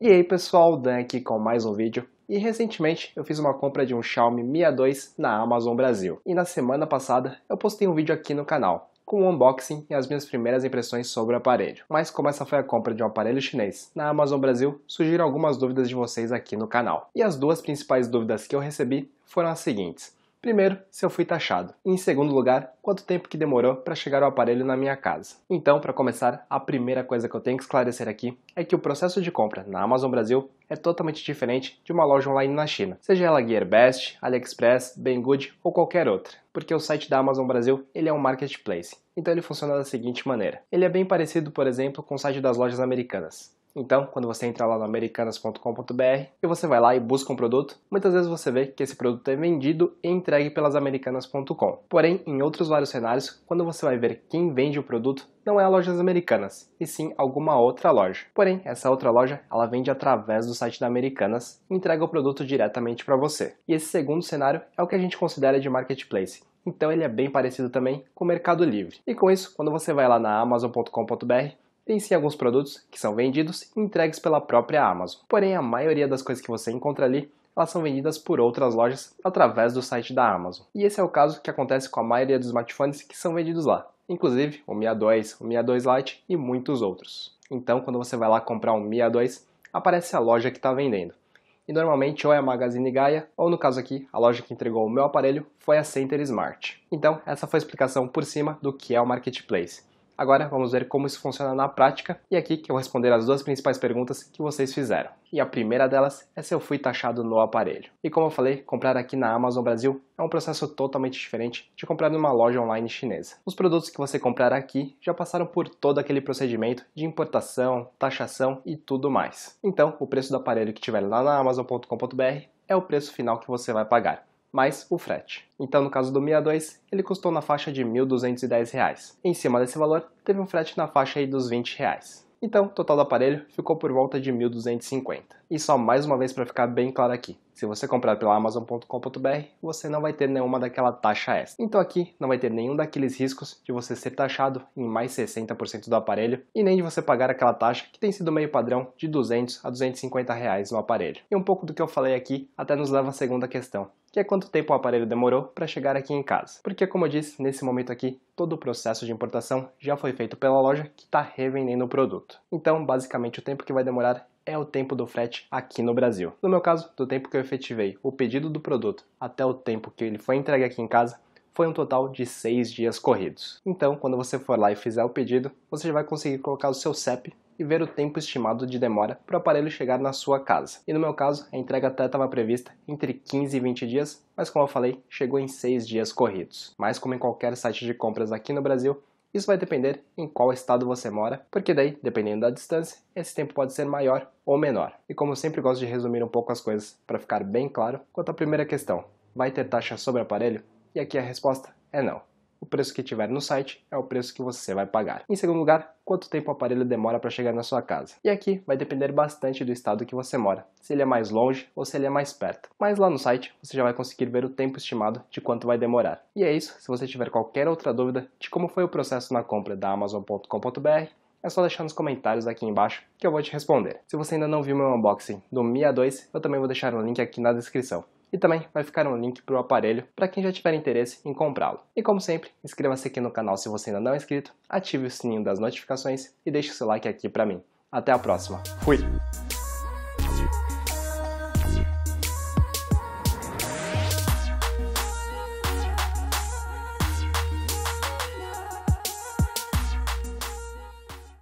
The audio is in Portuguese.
E aí pessoal, Dan aqui com mais um vídeo. E recentemente eu fiz uma compra de um Xiaomi Mi A2 na Amazon Brasil. E na semana passada eu postei um vídeo aqui no canal com o unboxing e as minhas primeiras impressões sobre o aparelho. Mas como essa foi a compra de um aparelho chinês na Amazon Brasil, surgiram algumas dúvidas de vocês aqui no canal. E as duas principais dúvidas que eu recebi foram as seguintes. Primeiro, se eu fui taxado. E, em segundo lugar, quanto tempo que demorou para chegar o aparelho na minha casa. Então, para começar, a primeira coisa que eu tenho que esclarecer aqui é que o processo de compra na Amazon Brasil é totalmente diferente de uma loja online na China, seja ela Gearbest, AliExpress, Banggood ou qualquer outra, porque o site da Amazon Brasil ele é um marketplace. Então ele funciona da seguinte maneira. Ele é bem parecido, por exemplo, com o site das lojas americanas. Então, quando você entra lá no americanas.com.br e você vai lá e busca um produto, muitas vezes você vê que esse produto é vendido e entregue pelas americanas.com. Porém, em outros vários cenários, quando você vai ver quem vende o produto, não é a loja das Americanas, e sim alguma outra loja. Porém, essa outra loja, ela vende através do site da Americanas e entrega o produto diretamente para você. E esse segundo cenário é o que a gente considera de marketplace, então ele é bem parecido também com o Mercado Livre. E com isso, quando você vai lá na amazon.com.br, tem sim alguns produtos que são vendidos e entregues pela própria Amazon. Porém, a maioria das coisas que você encontra ali elas são vendidas por outras lojas através do site da Amazon. E esse é o caso que acontece com a maioria dos smartphones que são vendidos lá, inclusive o Mi A2, o Mi A2 Lite e muitos outros. Então, quando você vai lá comprar um Mi A2, aparece a loja que está vendendo. E normalmente ou é a Magazine Gaia, ou no caso aqui, a loja que entregou o meu aparelho foi a Center Smart. Então, essa foi a explicação por cima do que é o Marketplace. Agora vamos ver como isso funciona na prática e aqui que eu vou responder as duas principais perguntas que vocês fizeram. E a primeira delas é se eu fui taxado no aparelho. E como eu falei, comprar aqui na Amazon Brasil é um processo totalmente diferente de comprar numa loja online chinesa. Os produtos que você comprar aqui já passaram por todo aquele procedimento de importação, taxação e tudo mais. Então, o preço do aparelho que tiver lá na amazon.com.br é o preço final que você vai pagar mais o frete. Então, no caso do 62, ele custou na faixa de R$ 1.210. Em cima desse valor, teve um frete na faixa aí dos R$ 20. Reais. Então, o total do aparelho ficou por volta de 1.250. E só mais uma vez para ficar bem claro aqui, se você comprar pela Amazon.com.br, você não vai ter nenhuma daquela taxa extra. Então aqui não vai ter nenhum daqueles riscos de você ser taxado em mais 60% do aparelho e nem de você pagar aquela taxa que tem sido meio padrão de 200 a 250 reais no aparelho. E um pouco do que eu falei aqui até nos leva à segunda questão, que é quanto tempo o aparelho demorou para chegar aqui em casa. Porque como eu disse, nesse momento aqui, todo o processo de importação já foi feito pela loja que está revendendo o produto. Então, basicamente, o tempo que vai demorar é o tempo do frete aqui no Brasil. No meu caso, do tempo que eu efetivei o pedido do produto até o tempo que ele foi entregue aqui em casa, foi um total de seis dias corridos. Então, quando você for lá e fizer o pedido, você já vai conseguir colocar o seu CEP e ver o tempo estimado de demora para o aparelho chegar na sua casa. E no meu caso, a entrega até estava prevista entre 15 e 20 dias, mas como eu falei, chegou em 6 dias corridos. Mas como em qualquer site de compras aqui no Brasil, isso vai depender em qual estado você mora, porque daí, dependendo da distância, esse tempo pode ser maior ou menor. E como sempre gosto de resumir um pouco as coisas para ficar bem claro, quanto à primeira questão, vai ter taxa sobre aparelho? E aqui a resposta é não. O preço que tiver no site é o preço que você vai pagar. Em segundo lugar, quanto tempo o aparelho demora para chegar na sua casa. E aqui vai depender bastante do estado que você mora, se ele é mais longe ou se ele é mais perto. Mas lá no site você já vai conseguir ver o tempo estimado de quanto vai demorar. E é isso. Se você tiver qualquer outra dúvida de como foi o processo na compra da Amazon.com.br, é só deixar nos comentários aqui embaixo que eu vou te responder. Se você ainda não viu meu unboxing do Mia 2, eu também vou deixar o um link aqui na descrição e também vai ficar um link para o aparelho para quem já tiver interesse em comprá-lo. E como sempre, inscreva-se aqui no canal se você ainda não é inscrito, ative o sininho das notificações e deixe seu like aqui para mim. Até a próxima. Fui!